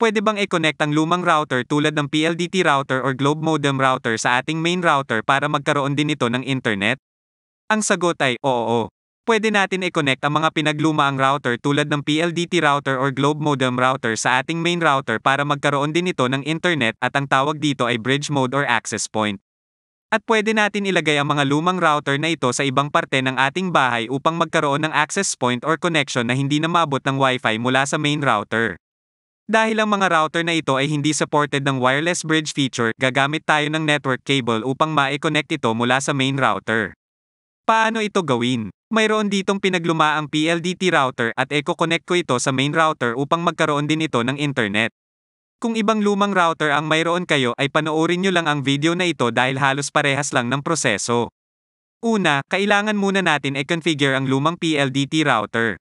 Pwede bang i-connect ang lumang router tulad ng PLDT router or Globe Modem router sa ating main router para magkaroon din ito ng internet? Ang sagot ay oo. Pwede natin i-connect ang mga pinaglumaang router tulad ng PLDT router or Globe Modem router sa ating main router para magkaroon din ito ng internet at ang tawag dito ay bridge mode or access point. At pwede natin ilagay ang mga lumang router na ito sa ibang parte ng ating bahay upang magkaroon ng access point or connection na hindi na mabot ng Wi-Fi mula sa main router. Dahil ang mga router na ito ay hindi supported ng wireless bridge feature, gagamit tayo ng network cable upang ma-connect ito mula sa main router. Paano ito gawin? Mayroon ditong pinaglumaang PLDT router at eco-connect ko ito sa main router upang magkaroon din ito ng internet. Kung ibang lumang router ang mayroon kayo ay panoorin nyo lang ang video na ito dahil halos parehas lang ng proseso. Una, kailangan muna natin i-configure ang lumang PLDT router.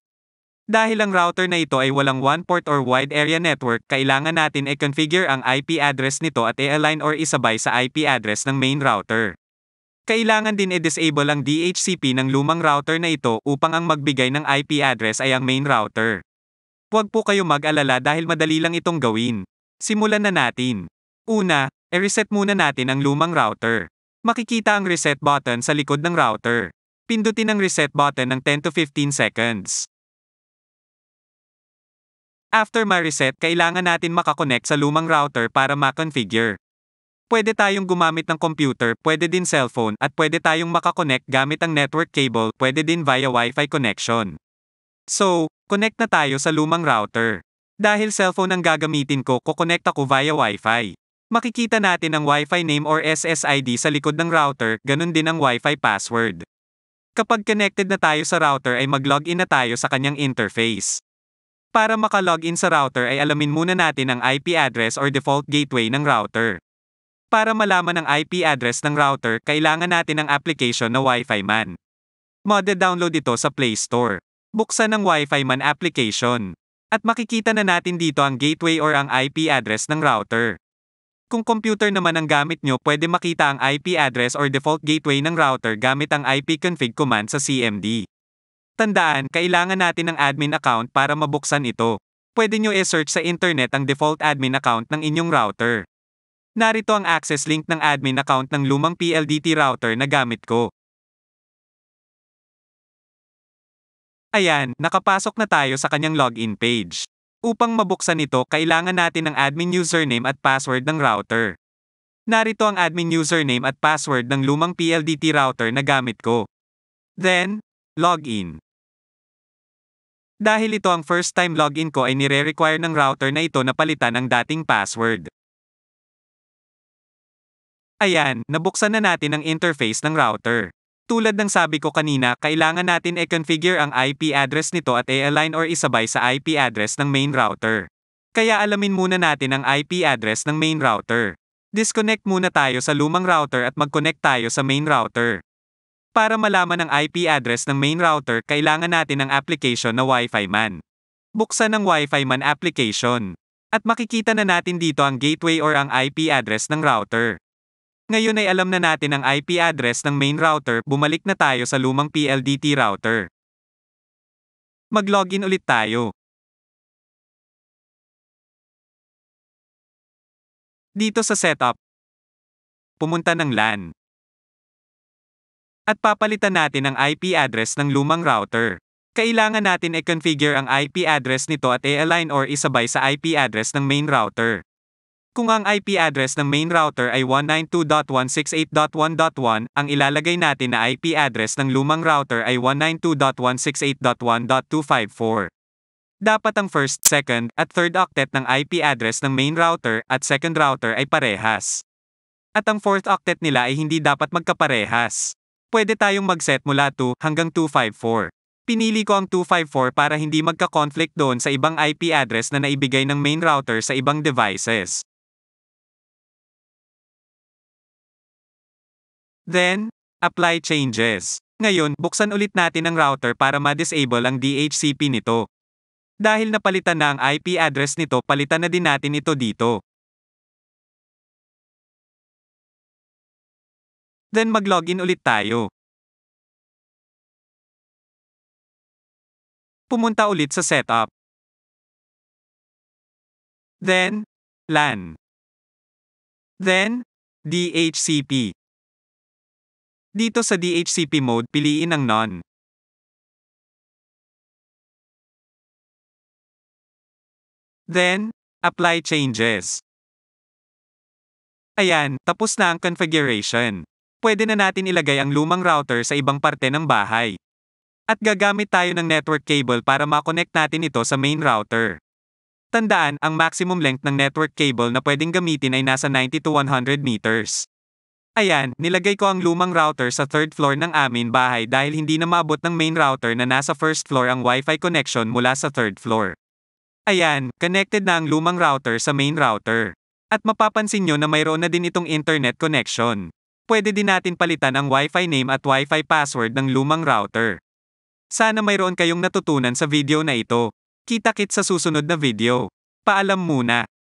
Dahil ang router na ito ay walang one port or wide area network, kailangan natin i-configure ang IP address nito at i-align or isabay sa IP address ng main router. Kailangan din i-disable ang DHCP ng lumang router na ito upang ang magbigay ng IP address ay ang main router. Huwag po kayo mag-alala dahil madali lang itong gawin. Simulan na natin. Una, i-reset muna natin ang lumang router. Makikita ang reset button sa likod ng router. Pindutin ang reset button ng 10 to 15 seconds. After ma-reset, kailangan natin makakonect sa lumang router para ma-configure. Pwede tayong gumamit ng computer, pwede din cellphone, at pwede tayong makakonect gamit ang network cable, pwede din via Wi-Fi connection. So, connect na tayo sa lumang router. Dahil cellphone ang gagamitin ko, kukonect ako via Wi-Fi. Makikita natin ang Wi-Fi name or SSID sa likod ng router, ganun din ang Wi-Fi password. Kapag connected na tayo sa router ay mag-login na tayo sa kanyang interface. Para makalogin sa router ay alamin muna natin ang IP address or default gateway ng router. Para malaman ang IP address ng router, kailangan natin ang application na Wi-Fi Man. Mode-download ito sa Play Store. Buksan ang Wi-Fi Man application. At makikita na natin dito ang gateway or ang IP address ng router. Kung computer naman ang gamit nyo, pwede makita ang IP address or default gateway ng router gamit ang ipconfig command sa CMD. Tandaan, kailangan natin ng admin account para mabuksan ito. Pwede nyo e-search sa internet ang default admin account ng inyong router. Narito ang access link ng admin account ng lumang PLDT router na gamit ko. Ayan, nakapasok na tayo sa kanyang login page. Upang mabuksan ito, kailangan natin ng admin username at password ng router. Narito ang admin username at password ng lumang PLDT router na gamit ko. Then, login. Dahil ito ang first time login ko ay nire-require ng router na ito na palitan ang dating password. Ayan, nabuksan na natin ang interface ng router. Tulad ng sabi ko kanina, kailangan natin i-configure ang IP address nito at i-align or isabay sa IP address ng main router. Kaya alamin muna natin ang IP address ng main router. Disconnect muna tayo sa lumang router at mag-connect tayo sa main router. Para malaman ang IP address ng main router, kailangan natin ng application na Wi-Fi Man. Buksan ang Wi-Fi Man application. At makikita na natin dito ang gateway or ang IP address ng router. Ngayon ay alam na natin ang IP address ng main router, bumalik na tayo sa lumang PLDT router. Mag-login ulit tayo. Dito sa setup, pumunta ng LAN at papalitan natin ang IP address ng lumang router. Kailangan natin i-configure ang IP address nito at i-align or isabay sa IP address ng main router. Kung ang IP address ng main router ay 192.168.1.1, ang ilalagay natin na IP address ng lumang router ay 192.168.1.254. Dapat ang first, second, at third octet ng IP address ng main router at second router ay parehas. At ang fourth octet nila ay hindi dapat magkaparehas. Pwede tayong mag-set mula 2 hanggang 254. Pinili ko ang 254 para hindi magka-conflict doon sa ibang IP address na naibigay ng main router sa ibang devices. Then, apply changes. Ngayon, buksan ulit natin ang router para ma-disable ang DHCP nito. Dahil napalitan na ang IP address nito, palitan na din natin ito dito. Then mag-login ulit tayo. Pumunta ulit sa setup. Then, LAN. Then, DHCP. Dito sa DHCP mode, piliin ang None. Then, apply changes. Ayan, tapos na ang configuration pwede na natin ilagay ang lumang router sa ibang parte ng bahay. At gagamit tayo ng network cable para makonect natin ito sa main router. Tandaan, ang maximum length ng network cable na pwedeng gamitin ay nasa 90 to 100 meters. Ayan, nilagay ko ang lumang router sa third floor ng amin bahay dahil hindi na maabot ng main router na nasa first floor ang wifi connection mula sa third floor. Ayan, connected na ang lumang router sa main router. At mapapansin nyo na mayroon na din itong internet connection. Pwede din natin palitan ang Wi-Fi name at Wi-Fi password ng lumang router. Sana mayroon kayong natutunan sa video na ito. Kita-kit sa susunod na video. Paalam muna.